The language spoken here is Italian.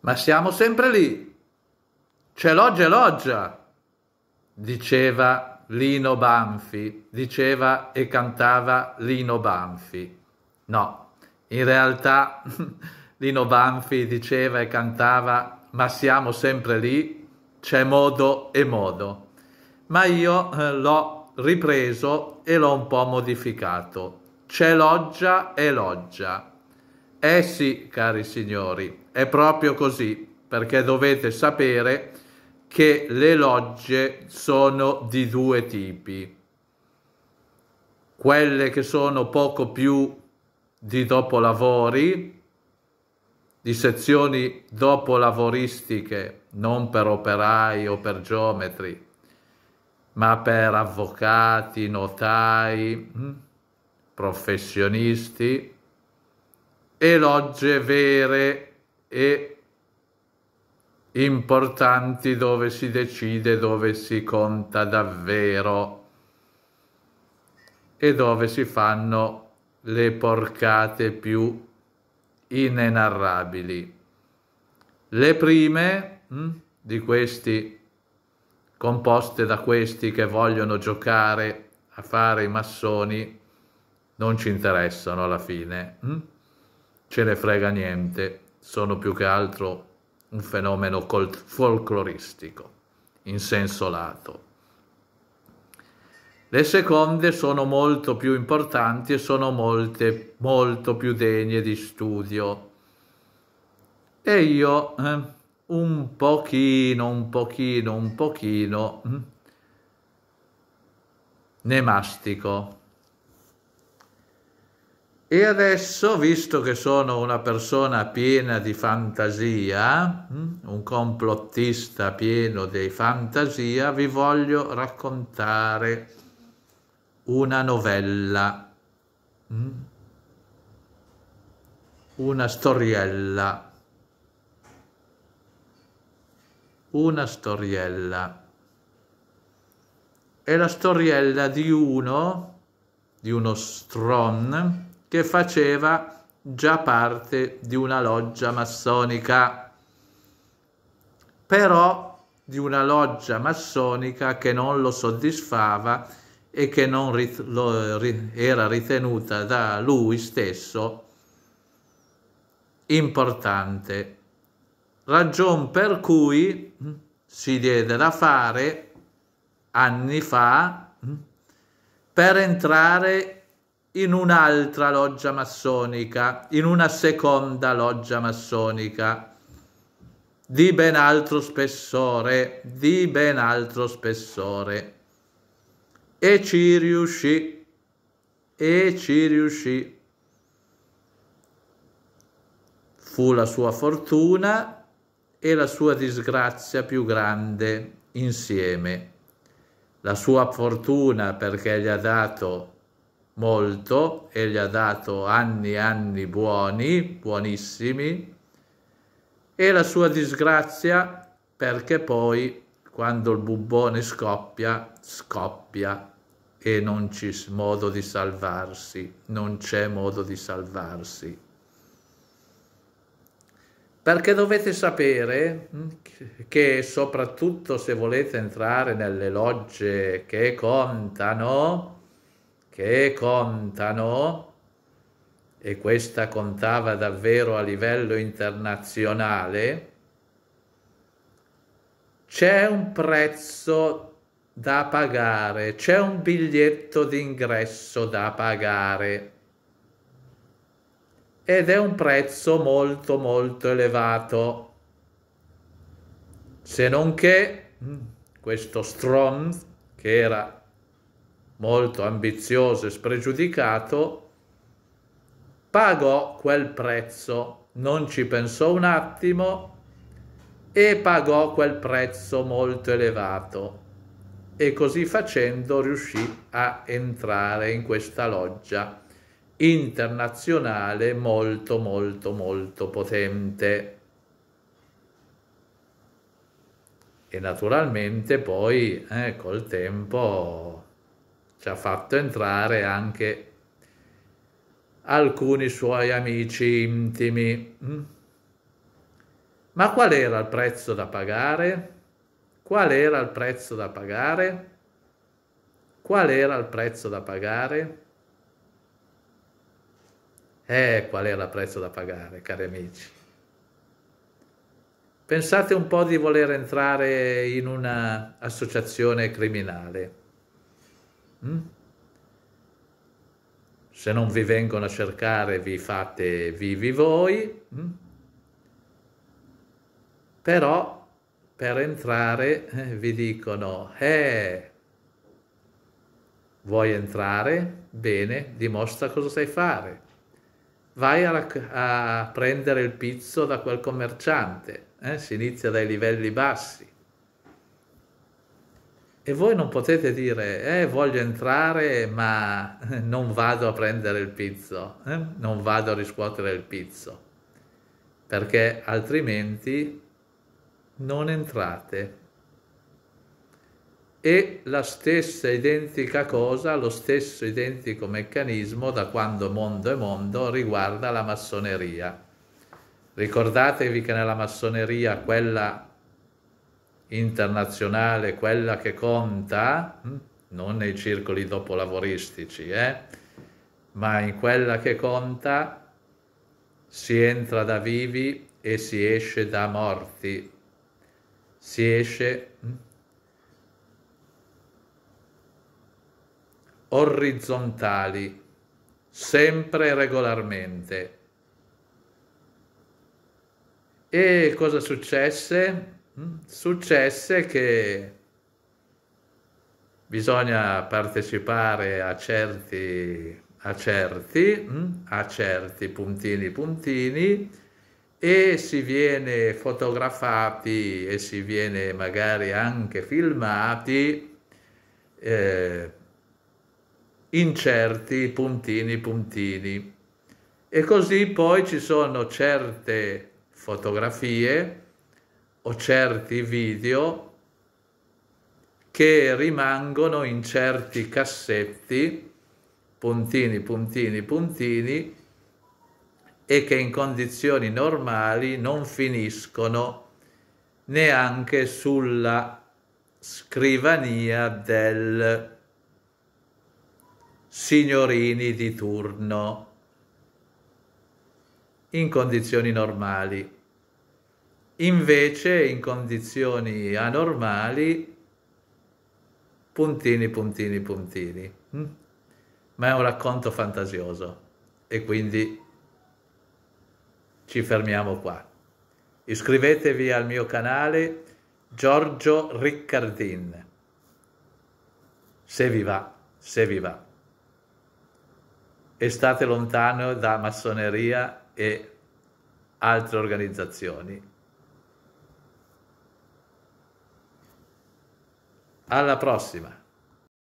Ma siamo sempre lì. C'è loggia e loggia, diceva Lino Banfi, diceva e cantava Lino Banfi. No, in realtà Lino Banfi diceva e cantava ma siamo sempre lì, c'è modo e modo. Ma io eh, l'ho ripreso e l'ho un po' modificato. C'è loggia e loggia eh sì, cari signori, è proprio così, perché dovete sapere che le logge sono di due tipi. Quelle che sono poco più di dopolavori, di sezioni dopolavoristiche, non per operai o per geometri, ma per avvocati, notai, hm, professionisti, e logge vere e importanti dove si decide, dove si conta davvero e dove si fanno le porcate più inenarrabili. Le prime mh, hm, di questi, composte da questi che vogliono giocare a fare i massoni, non ci interessano alla fine. Mh? Hm? ce ne frega niente, sono più che altro un fenomeno folcloristico, in senso lato. Le seconde sono molto più importanti e sono molte, molto più degne di studio. E io eh, un pochino, un pochino, un pochino mm, ne mastico. E adesso, visto che sono una persona piena di fantasia, hm, un complottista pieno di fantasia, vi voglio raccontare una novella, hm, una storiella, una storiella. È la storiella di uno, di uno stron, che faceva già parte di una loggia massonica, però di una loggia massonica che non lo soddisfava e che non rit lo, ri era ritenuta da lui stesso importante. Ragion per cui si diede da fare anni fa per entrare in un'altra loggia massonica, in una seconda loggia massonica di ben altro spessore, di ben altro spessore. E ci riuscì, e ci riuscì. Fu la sua fortuna e la sua disgrazia più grande insieme. La sua fortuna perché gli ha dato molto e gli ha dato anni e anni buoni, buonissimi, e la sua disgrazia perché poi quando il bubbone scoppia, scoppia e non c'è modo di salvarsi, non c'è modo di salvarsi. Perché dovete sapere hm, che soprattutto se volete entrare nelle logge che contano, che contano, e questa contava davvero a livello internazionale, c'è un prezzo da pagare, c'è un biglietto d'ingresso da pagare ed è un prezzo molto molto elevato. Se non che mm, questo Strom, che era molto ambizioso e spregiudicato, pagò quel prezzo, non ci pensò un attimo e pagò quel prezzo molto elevato e così facendo riuscì a entrare in questa loggia internazionale molto molto molto potente. E naturalmente poi eh, col tempo ci ha fatto entrare anche alcuni suoi amici intimi. Mm? Ma qual era il prezzo da pagare? Qual era il prezzo da pagare? Qual era il prezzo da pagare? Eh, qual era il prezzo da pagare, cari amici? Pensate un po' di voler entrare in un'associazione criminale Mm? Se non vi vengono a cercare vi fate vivi voi, mm? però per entrare eh, vi dicono, eh, vuoi entrare? Bene, dimostra cosa sai fare. Vai a, a prendere il pizzo da quel commerciante, eh? si inizia dai livelli bassi e voi non potete dire, eh, voglio entrare ma non vado a prendere il pizzo, eh? non vado a riscuotere il pizzo, perché altrimenti non entrate. E la stessa identica cosa, lo stesso identico meccanismo da quando mondo è mondo riguarda la massoneria. Ricordatevi che nella massoneria quella internazionale quella che conta, hm, non nei circoli dopolavoristici, eh, ma in quella che conta si entra da vivi e si esce da morti, si esce hm, orizzontali, sempre regolarmente. E cosa successe? Mm? Successe che bisogna partecipare a certi, a certi, mm? a certi puntini puntini e si viene fotografati e si viene magari anche filmati eh, in certi puntini puntini. E così poi ci sono certe fotografie o certi video che rimangono in certi cassetti, puntini, puntini, puntini, e che in condizioni normali non finiscono neanche sulla scrivania del signorini di turno in condizioni normali invece in condizioni anormali puntini, puntini, puntini. Mm? Ma è un racconto fantasioso e quindi ci fermiamo qua. Iscrivetevi al mio canale Giorgio Riccardin. Se vi va, se vi va. E state lontano da massoneria e altre organizzazioni Alla prossima!